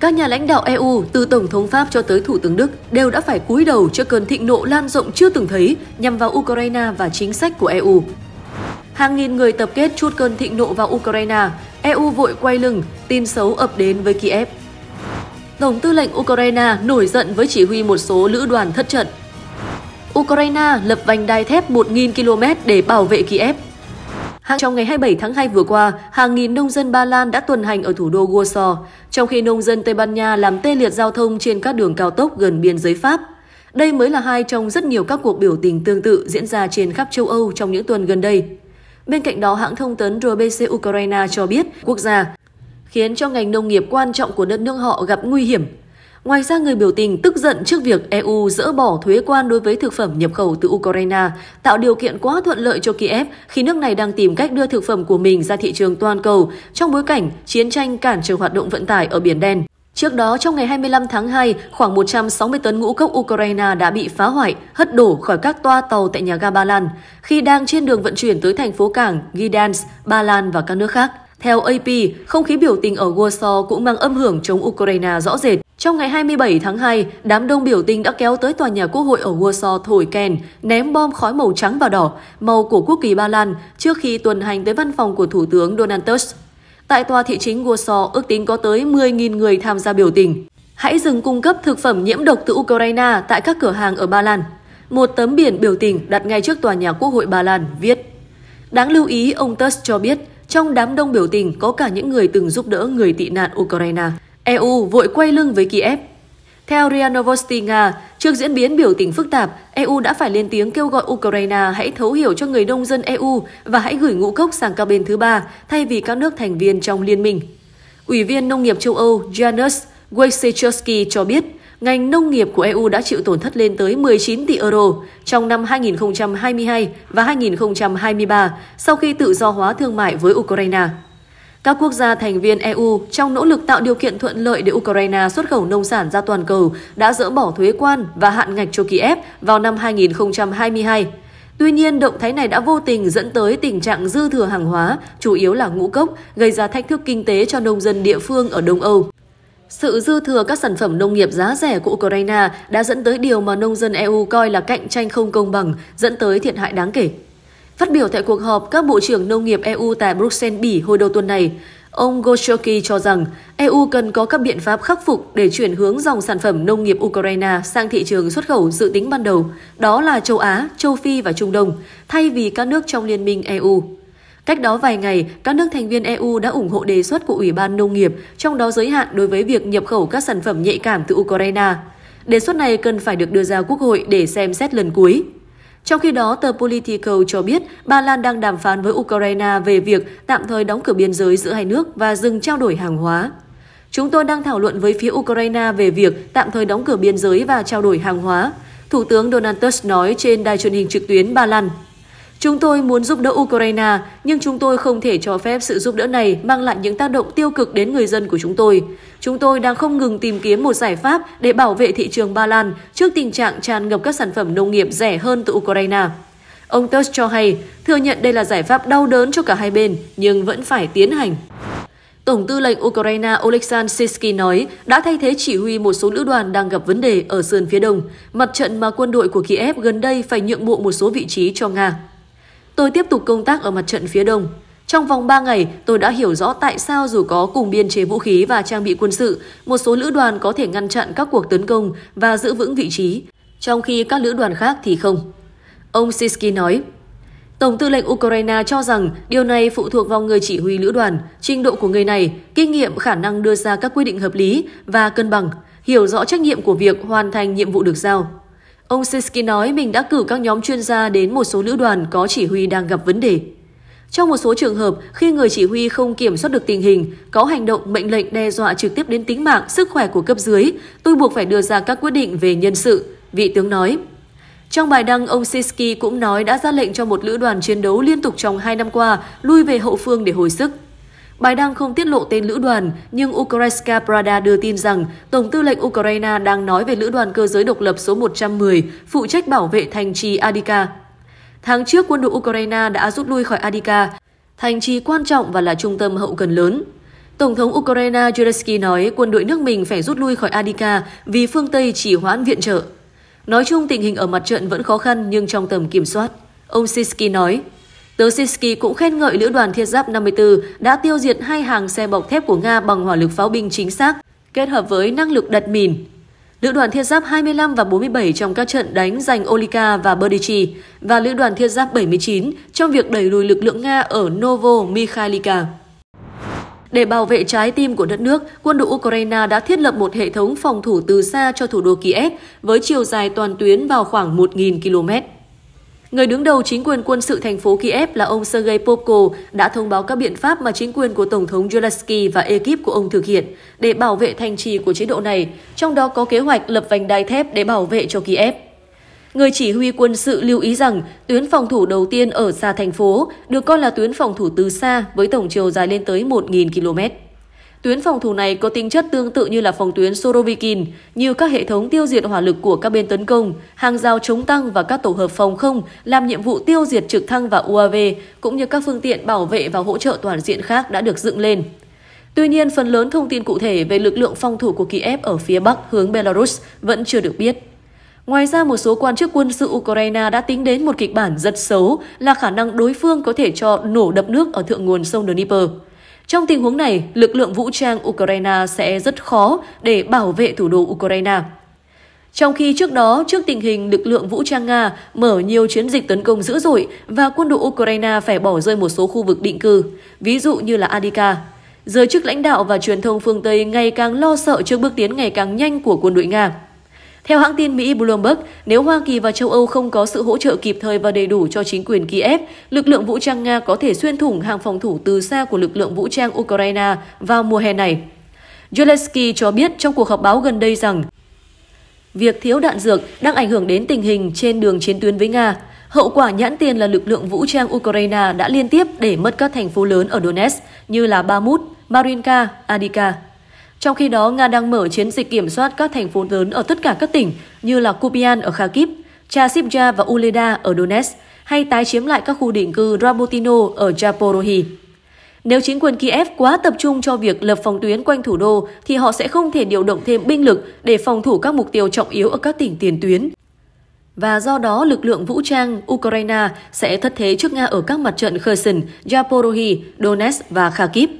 Các nhà lãnh đạo EU, từ Tổng thống Pháp cho tới Thủ tướng Đức, đều đã phải cúi đầu trước cơn thịnh nộ lan rộng chưa từng thấy nhằm vào Ukraine và chính sách của EU. Hàng nghìn người tập kết chút cơn thịnh nộ vào Ukraine, EU vội quay lưng, tin xấu ập đến với Kiev. Tổng tư lệnh Ukraine nổi giận với chỉ huy một số lữ đoàn thất trận. Ukraine lập vành đai thép 1.000 km để bảo vệ Kiev trong ngày 27 tháng 2 vừa qua, hàng nghìn nông dân Ba Lan đã tuần hành ở thủ đô Warsaw, trong khi nông dân Tây Ban Nha làm tê liệt giao thông trên các đường cao tốc gần biên giới Pháp. Đây mới là hai trong rất nhiều các cuộc biểu tình tương tự diễn ra trên khắp châu Âu trong những tuần gần đây. Bên cạnh đó, hãng thông tấn RBC Ukraine cho biết quốc gia khiến cho ngành nông nghiệp quan trọng của đất nước họ gặp nguy hiểm Ngoài ra, người biểu tình tức giận trước việc EU dỡ bỏ thuế quan đối với thực phẩm nhập khẩu từ Ukraine, tạo điều kiện quá thuận lợi cho Kiev khi nước này đang tìm cách đưa thực phẩm của mình ra thị trường toàn cầu trong bối cảnh chiến tranh cản trở hoạt động vận tải ở Biển Đen. Trước đó, trong ngày 25 tháng 2, khoảng 160 tấn ngũ cốc Ukraine đã bị phá hoại, hất đổ khỏi các toa tàu tại nhà ga Ba Lan, khi đang trên đường vận chuyển tới thành phố cảng Gdansk, Ba Lan và các nước khác. Theo AP, không khí biểu tình ở Warsaw cũng mang âm hưởng chống Ukraine rõ rệt. Trong ngày 27 tháng 2, đám đông biểu tình đã kéo tới tòa nhà quốc hội ở Warsaw thổi kèn, ném bom khói màu trắng và đỏ, màu của quốc kỳ Ba Lan, trước khi tuần hành tới văn phòng của Thủ tướng Donald Tusk. Tại tòa thị chính Warsaw, ước tính có tới 10.000 người tham gia biểu tình. Hãy dừng cung cấp thực phẩm nhiễm độc từ Ukraine tại các cửa hàng ở Ba Lan. Một tấm biển biểu tình đặt ngay trước tòa nhà quốc hội Ba Lan viết. Đáng lưu ý, ông Tusk cho biết, trong đám đông biểu tình có cả những người từng giúp đỡ người tị nạn Ukraine. EU vội quay lưng với Kiev. Theo RIA Novosti Nga, trước diễn biến biểu tình phức tạp, EU đã phải lên tiếng kêu gọi Ukraine hãy thấu hiểu cho người nông dân EU và hãy gửi ngũ cốc sang các bên thứ ba thay vì các nước thành viên trong liên minh. Ủy viên Nông nghiệp châu Âu Janusz Wojciechowski cho biết, ngành nông nghiệp của EU đã chịu tổn thất lên tới 19 tỷ euro trong năm 2022 và 2023 sau khi tự do hóa thương mại với Ukraine. Các quốc gia thành viên EU trong nỗ lực tạo điều kiện thuận lợi để Ukraine xuất khẩu nông sản ra toàn cầu đã dỡ bỏ thuế quan và hạn ngạch cho Kiev vào năm 2022. Tuy nhiên, động thái này đã vô tình dẫn tới tình trạng dư thừa hàng hóa, chủ yếu là ngũ cốc, gây ra thách thức kinh tế cho nông dân địa phương ở Đông Âu. Sự dư thừa các sản phẩm nông nghiệp giá rẻ của Ukraine đã dẫn tới điều mà nông dân EU coi là cạnh tranh không công bằng, dẫn tới thiệt hại đáng kể. Phát biểu tại cuộc họp các bộ trưởng nông nghiệp EU tại Bruxelles, Bỉ hồi đầu tuần này, ông Goshoki cho rằng EU cần có các biện pháp khắc phục để chuyển hướng dòng sản phẩm nông nghiệp Ukraine sang thị trường xuất khẩu dự tính ban đầu, đó là châu Á, châu Phi và Trung Đông, thay vì các nước trong Liên minh EU. Cách đó vài ngày, các nước thành viên EU đã ủng hộ đề xuất của Ủy ban Nông nghiệp, trong đó giới hạn đối với việc nhập khẩu các sản phẩm nhạy cảm từ Ukraine. Đề xuất này cần phải được đưa ra Quốc hội để xem xét lần cuối. Trong khi đó, tờ Politico cho biết Ba Lan đang đàm phán với Ukraine về việc tạm thời đóng cửa biên giới giữa hai nước và dừng trao đổi hàng hóa. Chúng tôi đang thảo luận với phía Ukraine về việc tạm thời đóng cửa biên giới và trao đổi hàng hóa, Thủ tướng Donald Tusk nói trên đài truyền hình trực tuyến Ba Lan. Chúng tôi muốn giúp đỡ Ukraine, nhưng chúng tôi không thể cho phép sự giúp đỡ này mang lại những tác động tiêu cực đến người dân của chúng tôi. Chúng tôi đang không ngừng tìm kiếm một giải pháp để bảo vệ thị trường Ba Lan trước tình trạng tràn ngập các sản phẩm nông nghiệp rẻ hơn từ Ukraine. Ông Tusk cho hay, thừa nhận đây là giải pháp đau đớn cho cả hai bên, nhưng vẫn phải tiến hành. Tổng tư lệnh Ukraine Oleksandr Sisky nói đã thay thế chỉ huy một số lữ đoàn đang gặp vấn đề ở sườn phía đông, mặt trận mà quân đội của Kiev gần đây phải nhượng bộ một số vị trí cho Nga. Tôi tiếp tục công tác ở mặt trận phía đông. Trong vòng 3 ngày, tôi đã hiểu rõ tại sao dù có cùng biên chế vũ khí và trang bị quân sự, một số lữ đoàn có thể ngăn chặn các cuộc tấn công và giữ vững vị trí, trong khi các lữ đoàn khác thì không. Ông Sisky nói, Tổng tư lệnh Ukraine cho rằng điều này phụ thuộc vào người chỉ huy lữ đoàn, trình độ của người này, kinh nghiệm khả năng đưa ra các quy định hợp lý và cân bằng, hiểu rõ trách nhiệm của việc hoàn thành nhiệm vụ được giao. Ông Siski nói mình đã cử các nhóm chuyên gia đến một số lữ đoàn có chỉ huy đang gặp vấn đề. Trong một số trường hợp, khi người chỉ huy không kiểm soát được tình hình, có hành động mệnh lệnh đe dọa trực tiếp đến tính mạng, sức khỏe của cấp dưới, tôi buộc phải đưa ra các quyết định về nhân sự, vị tướng nói. Trong bài đăng, ông Siski cũng nói đã ra lệnh cho một lữ đoàn chiến đấu liên tục trong hai năm qua lui về hậu phương để hồi sức. Bài đăng không tiết lộ tên lữ đoàn, nhưng Ukrainska Prada đưa tin rằng Tổng tư lệnh Ukraine đang nói về lữ đoàn cơ giới độc lập số 110, phụ trách bảo vệ thành trì Adika. Tháng trước, quân đội Ukraine đã rút lui khỏi Adika, thành trì quan trọng và là trung tâm hậu cần lớn. Tổng thống Ukraine Zelensky nói quân đội nước mình phải rút lui khỏi Adika vì phương Tây chỉ hoãn viện trợ. Nói chung, tình hình ở mặt trận vẫn khó khăn nhưng trong tầm kiểm soát. Ông Sisky nói, Tersinsky cũng khen ngợi lữ đoàn thiết giáp 54 đã tiêu diệt hai hàng xe bọc thép của Nga bằng hỏa lực pháo binh chính xác, kết hợp với năng lực đặt mìn. Lữ đoàn thiết giáp 25 và 47 trong các trận đánh giành Olika và Berdichi và lữ đoàn thiết giáp 79 trong việc đẩy lùi lực lượng Nga ở Novo Mikhailivka. Để bảo vệ trái tim của đất nước, quân đội Ukraine đã thiết lập một hệ thống phòng thủ từ xa cho thủ đô Kiev với chiều dài toàn tuyến vào khoảng 1.000 km. Người đứng đầu chính quyền quân sự thành phố Kiev là ông Sergei Popko đã thông báo các biện pháp mà chính quyền của Tổng thống Zelensky và ekip của ông thực hiện để bảo vệ thành trì của chế độ này, trong đó có kế hoạch lập vành đai thép để bảo vệ cho Kiev. Người chỉ huy quân sự lưu ý rằng tuyến phòng thủ đầu tiên ở xa thành phố được coi là tuyến phòng thủ từ xa với tổng chiều dài lên tới 1.000 km. Tuyến phòng thủ này có tính chất tương tự như là phòng tuyến Sorovikin, như các hệ thống tiêu diệt hỏa lực của các bên tấn công, hàng rào chống tăng và các tổ hợp phòng không làm nhiệm vụ tiêu diệt trực thăng và UAV, cũng như các phương tiện bảo vệ và hỗ trợ toàn diện khác đã được dựng lên. Tuy nhiên, phần lớn thông tin cụ thể về lực lượng phòng thủ của Kiev ở phía Bắc hướng Belarus vẫn chưa được biết. Ngoài ra, một số quan chức quân sự Ukraine đã tính đến một kịch bản rất xấu là khả năng đối phương có thể cho nổ đập nước ở thượng nguồn sông Dnipro. Trong tình huống này, lực lượng vũ trang Ukraine sẽ rất khó để bảo vệ thủ đô Ukraine. Trong khi trước đó, trước tình hình lực lượng vũ trang Nga mở nhiều chiến dịch tấn công dữ dội và quân đội Ukraine phải bỏ rơi một số khu vực định cư, ví dụ như là Adika. Giới chức lãnh đạo và truyền thông phương Tây ngày càng lo sợ trước bước tiến ngày càng nhanh của quân đội Nga. Theo hãng tin Mỹ Bloomberg, nếu Hoa Kỳ và châu Âu không có sự hỗ trợ kịp thời và đầy đủ cho chính quyền Kiev, lực lượng vũ trang Nga có thể xuyên thủng hàng phòng thủ từ xa của lực lượng vũ trang Ukraine vào mùa hè này. Zelensky cho biết trong cuộc họp báo gần đây rằng việc thiếu đạn dược đang ảnh hưởng đến tình hình trên đường chiến tuyến với Nga. Hậu quả nhãn tiền là lực lượng vũ trang Ukraine đã liên tiếp để mất các thành phố lớn ở Donetsk như là Bamut, Marinka, Adika. Trong khi đó, Nga đang mở chiến dịch kiểm soát các thành phố lớn ở tất cả các tỉnh như là Kupian ở Kharkiv, Chasivja và Uleda ở Donetsk, hay tái chiếm lại các khu định cư Rabotino ở Chaporohi. Nếu chính quyền Kiev quá tập trung cho việc lập phòng tuyến quanh thủ đô thì họ sẽ không thể điều động thêm binh lực để phòng thủ các mục tiêu trọng yếu ở các tỉnh tiền tuyến. Và do đó, lực lượng vũ trang Ukraine sẽ thất thế trước Nga ở các mặt trận Kherson, Zaporohi, Donetsk và Kharkiv.